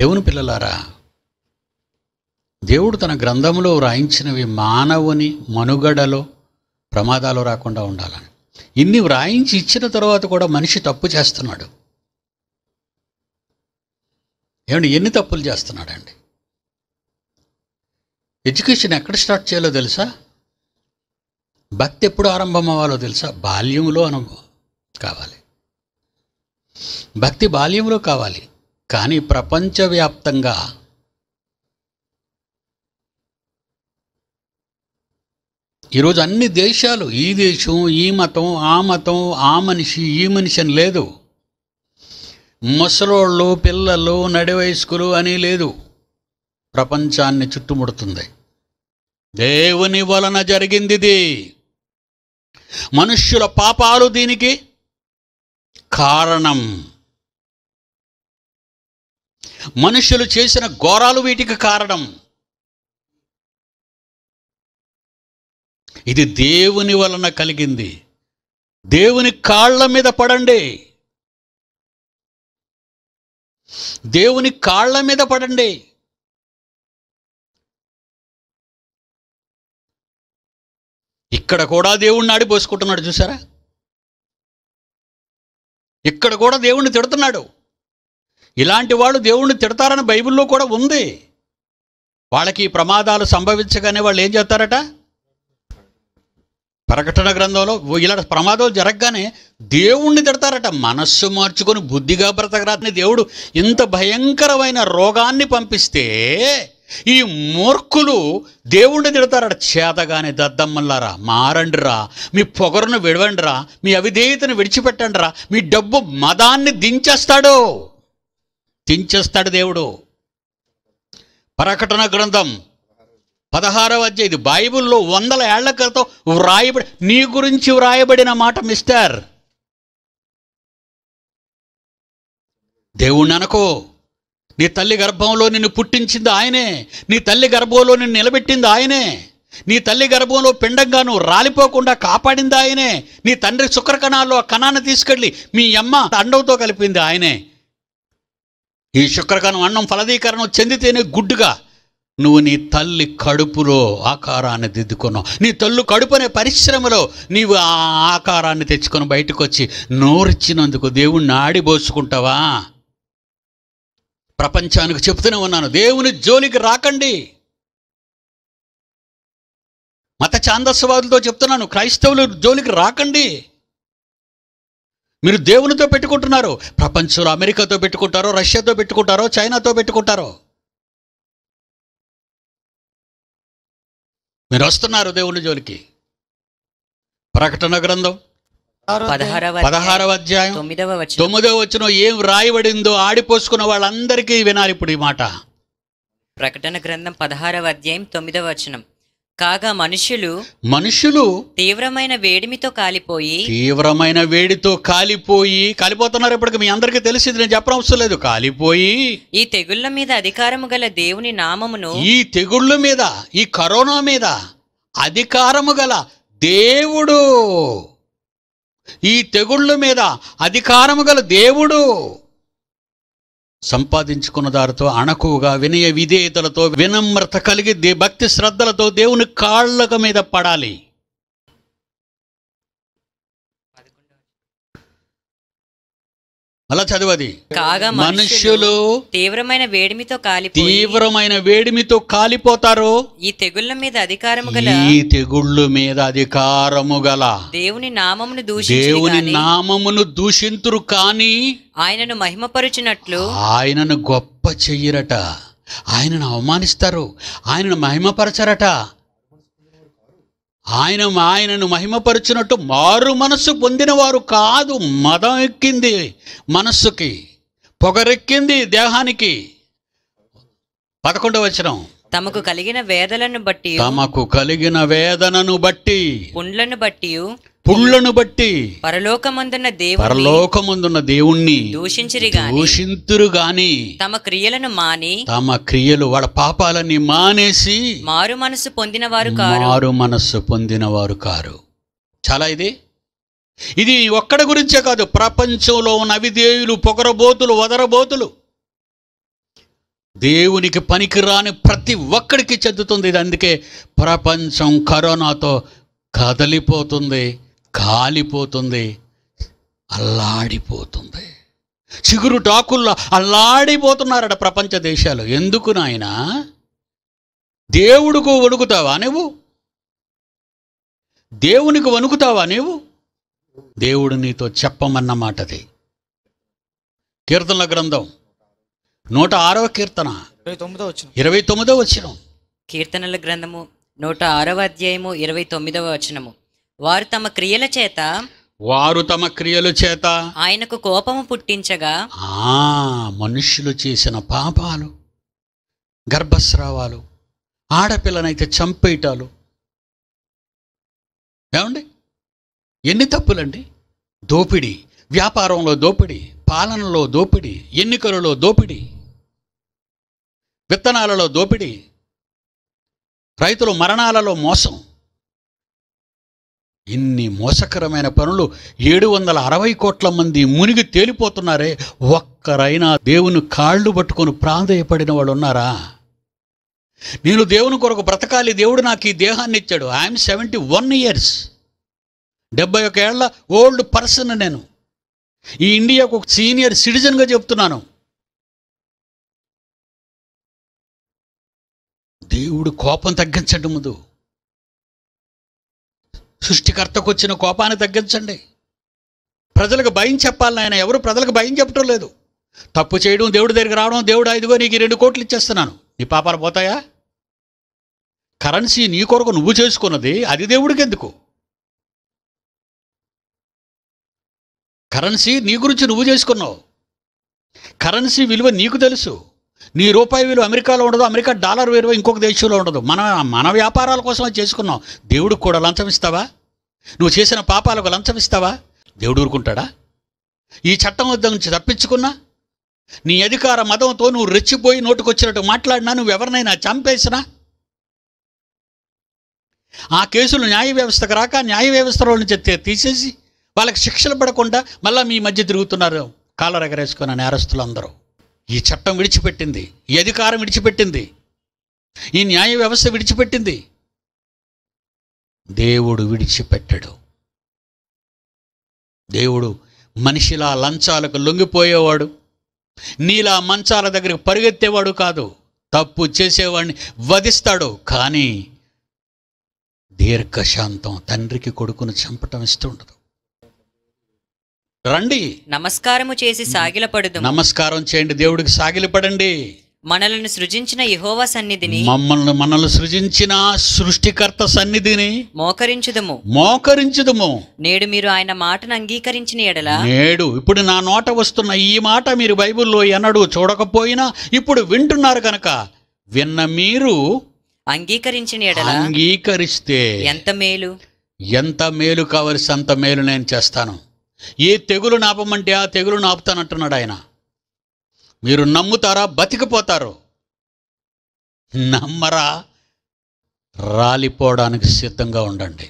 దేవుని పిల్లలారా దేవుడు తన గ్రంథంలో వ్రాయించినవి మానవుని మనుగడలో ప్రమాదాలు రాకుండా ఉండాలని ఇన్ని వ్రాయించి ఇచ్చిన తర్వాత కూడా మనిషి తప్పు చేస్తున్నాడు ఏమండి ఎన్ని తప్పులు చేస్తున్నాడండి ఎడ్యుకేషన్ ఎక్కడ స్టార్ట్ చేయాలో తెలుసా భక్తి ఎప్పుడు ఆరంభం అవ్వాలో తెలుసా బాల్యంలో అనుభవం కావాలి భక్తి బాల్యంలో కావాలి కానీ ప్రపంచవ్యాప్తంగా ఈరోజు అన్ని దేశాలు ఈ దేశం ఈ మతం ఆ మతం ఆ మనిషి ఈ మనిషి అని లేదు ముసలోళ్ళు పిల్లలు నడివయస్కులు అని లేదు ప్రపంచాన్ని చుట్టుముడుతుంది దేవుని వలన జరిగిందిది మనుష్యుల పాపాలు దీనికి కారణం మనుషులు చేసిన ఘోరాలు వీటికి కారణం ఇది దేవుని వలన కలిగింది దేవుని కాళ్ళ మీద పడండి దేవుని కాళ్ళ మీద పడండి ఇక్కడ కూడా దేవుణ్ణి ఆడిపోసుకుంటున్నాడు చూసారా ఇక్కడ కూడా దేవుణ్ణి తిడుతున్నాడు ఇలాంటి వాళ్ళు దేవుణ్ణి తిడతారని బైబిల్లో కూడా ఉంది వాళ్ళకి ప్రమాదాలు సంభవించగానే వాళ్ళు ఏం చేస్తారట ప్రకటన గ్రంథంలో ఇలా ప్రమాదాలు జరగగానే దేవుణ్ణి తిడతారట మనస్సు మార్చుకొని బుద్ధిగా బ్రతకరాని దేవుడు ఇంత భయంకరమైన రోగాన్ని పంపిస్తే ఈ మూర్ఖులు దేవుణ్ణి తిడతారట చేతగాని దద్దమ్మల్లారా మారండిరా మీ పొగరును విడవండిరా మీ అవిధేయతను విడిచిపెట్టండిరా మీ డబ్బు మదాన్ని దించేస్తాడు తెంచేస్తాడు దేవుడు ప్రకటన గ్రంథం పదహారవ అధ్యాయం ఇది బైబిల్లో వందల ఏళ్ల క్రితం వ్రాయబడి నీ గురించి వ్రాయబడిన మాట మిస్టర్ దేవుణ్ణి అనుకో నీ తల్లి గర్భంలో నిన్ను పుట్టించింది ఆయనే నీ తల్లి గర్భంలో నిన్ను నిలబెట్టింది ఆయనే నీ తల్లి గర్భంలో పిండంగా నువ్వు రాలిపోకుండా కాపాడింది ఆయనే నీ తండ్రి శుక్రకణాల్లో కణాన్ని తీసుకెళ్ళి మీ అమ్మ అండంతో కలిపింది ఆయనే ఈ శుక్రకణం అన్నం ఫలదీకరణం చెందితేనే గుడ్డుగా నువ్వు నీ తల్లి కడుపులో ఆకారాన్ని దిద్దుకున్నావు నీ తల్లు కడుపు అనే పరిశ్రమలో నీవు ఆ ఆకారాన్ని తెచ్చుకొని బయటకు వచ్చి నోరిచ్చినందుకు దేవుణ్ణి ఆడిబోసుకుంటావా ప్రపంచానికి చెప్తూనే ఉన్నాను దేవుని జోలికి రాకండి మత చాందస్వాదులతో చెప్తున్నాను క్రైస్తవులు జోలికి రాకండి మీరు దేవునితో పెట్టుకుంటున్నారు ప్రపంచంలో అమెరికాతో పెట్టుకుంటారో రష్యాతో పెట్టుకుంటారో చైనాతో పెట్టుకుంటారో మీరు వస్తున్నారు దేవుని జోలికి ప్రకటన గ్రంథం పదహారవ అధ్యాయం తొమ్మిదవ వచ్చిన ఏం రాయబడిందో ఆడిపోసుకున్న వాళ్ళందరికీ వినాలి ఇప్పుడు ఈ మాట ప్రకటన గ్రంథం పదహారవ అధ్యాయం తొమ్మిదవ వచనం కాగా మనుషులు మనుషులు తీవ్రమైన వేడిమితో కాలిపోయి తీవ్రమైన వేడితో కాలిపోయి కాలిపోతున్నారు ఇప్పటికి మీ అందరికీ తెలిసి నేను చెప్పడం అవసరం లేదు కాలిపోయి ఈ తెగుళ్ళ మీద అధికారము గల దేవుని నామమును ఈ తెగుళ్ళ మీద ఈ కరోనా మీద అధికారము గల దేవుడు ఈ తెగుళ్ళ మీద అధికారము గల దేవుడు సంపాదించుకున్న దారితో అణకువుగా వినయ విధేయతలతో వినమ్రత కలిగి భక్తి శ్రద్ధలతో దేవుని కాళ్ళక మీద పడాలి అలా చదవది కాగా మనుష్యులు తీవ్రమైన వేడిమితో కాలి తీవ్రమైన వేడిమితో కాలిపోతారు ఈ తెగుళ్ళ మీద అధికారము గల ఈ తెగుళ్ళ మీద అధికారము గల దేవుని నామమును దూషి దేవుని నామమును దూషింతురు కాని ఆయనను మహిమపరుచినట్లు ఆయనను గొప్ప చెయ్యరట ఆయనను అవమానిస్తారు ఆయనను మహిమపరచరట ఆయన ఆయనను మహిమపరిచినట్టు మారు మనస్సు పొందినవారు కాదు మదం ఎక్కింది మనస్సుకి పొగరెక్కింది దేహానికి పదకొండవ వచనం తమకు కలిగిన వేదలను బట్టి తమకు కలిగిన వేదనను బట్టి పుండ్లను బట్టి పుళ్ళను బట్టి పరలోకమందున్న దేవు పరలోకమందున్న దేవుణ్ణి దూషించరు దూషింతురు గాని తమ క్రియలను మాని తమ క్రియలు వాళ్ళ పాపాలని మానేసి మారు మనసు పొందిన వారు కారు మారు మనస్సు పొందిన వారు కారు చాలా ఇది ఇది ఒక్కడ గురించే కాదు ప్రపంచంలో ఉన్న అవిదేయులు పొగరబోతులు వదరబోతులు దేవునికి పనికిరాని ప్రతి ఒక్కడికి చెందుతుంది ఇది అందుకే ప్రపంచం కరోనాతో కదలిపోతుంది కాలిపోతుంది అల్లాడిపోతుంది చిగురు టాకుల్లో అల్లాడిపోతున్నారట ప్రపంచ దేశాలు ఎందుకు నాయన దేవుడికి వణుకుతావా నువ్వు దేవునికి వణుకుతావా నీవు దేవుడు నీతో చెప్పమన్న మాటది కీర్తనల గ్రంథం నూట ఆరవ కీర్తన ఇరవై తొమ్మిదో వచ్చిన కీర్తనల గ్రంథము నూట ఆరవ అధ్యాయము ఇరవై తొమ్మిదవ వచనము వారు తమ క్రియల చేత వారు తమ క్రియల చేత ఆయనకు కోపము పుట్టించగా ఆ మనుష్యులు చేసిన పాపాలు గర్భస్రావాలు ఆడపిల్లనైతే చంపేయటాలు ఏమండి ఎన్ని తప్పులండి దోపిడీ వ్యాపారంలో దోపిడీ పాలనలో దోపిడీ ఎన్నికలలో దోపిడీ విత్తనాలలో దోపిడి రైతుల మరణాలలో మోసం ఇన్ని మోసకరమైన పనులు ఏడు వందల అరవై కోట్ల మంది మునిగి తేలిపోతున్నారే ఒక్కరైనా దేవుని కాళ్ళు పట్టుకొని ప్రాధేయపడిన వాళ్ళు ఉన్నారా నేను దేవుని కొరకు బ్రతకాలి దేవుడు నాకు ఈ దేహాన్ని ఇచ్చాడు ఐఎమ్ సెవెంటీ వన్ ఇయర్స్ డెబ్బై ఒక ఏళ్ల ఓల్డ్ పర్సన్ నేను ఈ ఇండియాకు ఒక సీనియర్ సిటిజన్గా చెప్తున్నాను దేవుడు కోపం తగ్గించండి ముందు సృష్టికర్తకు వచ్చిన కోపాన్ని తగ్గించండి ప్రజలకు భయం చెప్పాలని ఆయన ఎవరు ప్రజలకు భయం చెప్పటం లేదు తప్పు చేయడం దేవుడి దగ్గరికి రావడం దేవుడు ఐదుగో నీకు రెండు కోట్లు ఇచ్చేస్తున్నాను నీ పాపాలు పోతాయా కరెన్సీ నీ కొరకు నువ్వు చేసుకున్నది అది దేవుడికి ఎందుకు కరెన్సీ నీ గురించి నువ్వు చేసుకున్నావు కరెన్సీ విలువ నీకు తెలుసు నీ రూపాయి విలువ అమెరికాలో ఉండదు అమెరికా డాలర్ విలువ ఇంకొక దేశంలో ఉండదు మన మన వ్యాపారాల కోసం చేసుకున్నాం దేవుడికి కూడా లంచం ఇస్తావా నువ్వు చేసిన పాపాలకు లంచం ఇస్తావా దేవుడు ఊరుకుంటాడా ఈ చట్టం వద్ద నుంచి తప్పించుకున్నా నీ అధికార మతంతో నువ్వు రెచ్చిపోయి నోటుకొచ్చినట్టు మాట్లాడినా నువ్వు ఎవరినైనా చంపేసినా ఆ కేసులు న్యాయ వ్యవస్థకు రాక న్యాయ వ్యవస్థలో నుంచి తీసేసి వాళ్ళకి శిక్షలు పడకుండా మళ్ళీ మీ మధ్య తిరుగుతున్నారు కాలర్ ఎగరేసుకున్న నేరస్తులందరూ ఈ చట్టం విడిచిపెట్టింది ఈ అధికారం విడిచిపెట్టింది ఈ న్యాయ వ్యవస్థ విడిచిపెట్టింది దేవుడు విడిచిపెట్టడు దేవుడు మనిషిలా లంచాలకు లొంగిపోయేవాడు నీలా మంచాల దగ్గరికి పరిగెత్తేవాడు కాదు తప్పు చేసేవాడిని వధిస్తాడు కానీ దీర్ఘశాంతం తండ్రికి కొడుకును చంపటం ఇష్టం ఉండదు రండి నమస్కారము చేసి సాగిలపడదు నమస్కారం చేయండి దేవుడికి సాగిలపడండి మనలను సృజించిన యహోవా సన్నిధిని మమ్మల్ని మనల్ని సృజించిన సృష్టికర్త సన్నిధిని మోకరించుదము మోకరించుదము నేడు మీరు ఆయన మాటను అంగీకరించిన ఎడల నేడు ఇప్పుడు నా నోట వస్తున్న ఈ మాట మీరు బైబిల్లో ఎన్నడు చూడకపోయినా ఇప్పుడు వింటున్నారు కనుక విన్న మీరు అంగీకరించిన ఎడల అంగీకరిస్తే ఎంత మేలు ఎంత మేలు కావలసి అంత మేలు నేను చేస్తాను ఏ తెగులు నాపమంటే ఆ తెగులు నాపుతానంటున్నాడు ఆయన మీరు నమ్ముతారా బతికిపోతారు నమ్మరా రాలిపోవడానికి సిద్ధంగా ఉండండి